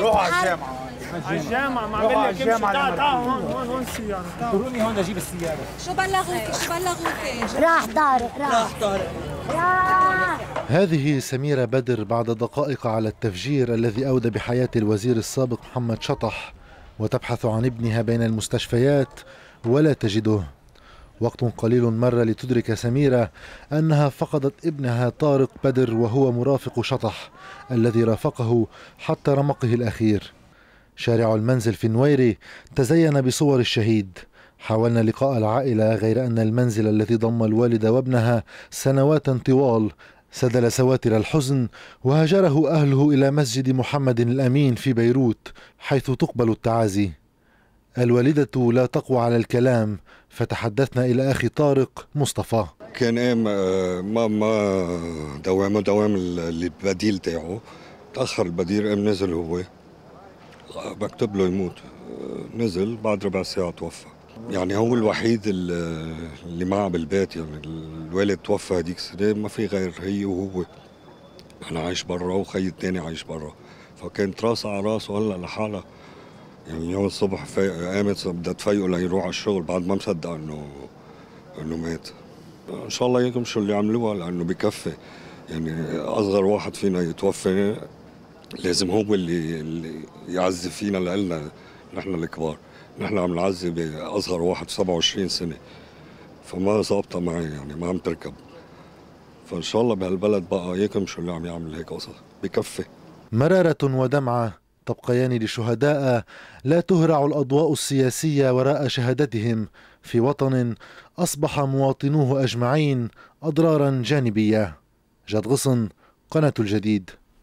روحوا على الجامعة على الجامعة ما لك كمشي تعال تعال هون هون هون السيارة ضروري هون اجيب السيارة شو بلغوك شو بلغوك راح طارق راح طارق هذه سميرة بدر بعد دقائق على التفجير الذي أودى بحياة الوزير السابق محمد شطح وتبحث عن ابنها بين المستشفيات ولا تجده وقت قليل مر لتدرك سميرة أنها فقدت ابنها طارق بدر وهو مرافق شطح الذي رافقه حتى رمقه الأخير شارع المنزل في النويري تزين بصور الشهيد حاولنا لقاء العائلة غير أن المنزل الذي ضم الوالد وابنها سنوات طوال سدل سواتر الحزن وهاجره أهله إلى مسجد محمد الأمين في بيروت حيث تقبل التعازي الوالدة لا تقوى على الكلام فتحدثنا إلى أخي طارق مصطفى كان إيه آه، ماما دوامه دوام البديل تاعه تأخر البديل قام نزل هو بكتب له يموت آه، نزل بعد ربع ساعة توفى يعني هو الوحيد اللي معه بالبيت يعني الوالد توفى هديك السنة ما في غير هي وهو أنا عايش برا وخي التاني عايش برا فكانت راس على راس وهلا لحالها يعني يوم الصبح في... قامت بدها تفيقه ليروح على الشغل بعد ما مصدق انه انه مات ان شاء الله يكم شو اللي عملوها لانه بكفي يعني اصغر واحد فينا يتوفى لازم هو اللي, اللي يعزي فينا لنا نحن الكبار نحن عم نعزي باصغر واحد 27 سنه فما ظابطه معي يعني ما عم تركب فان شاء الله بهالبلد بقى يكم شو اللي عم يعمل هيك قصص بكفي مراره ودمعه تبقيان لشهداء لا تهرع الأضواء السياسية وراء شهادتهم في وطن أصبح مواطنوه أجمعين أضرارا جانبية جاد غصن قناة الجديد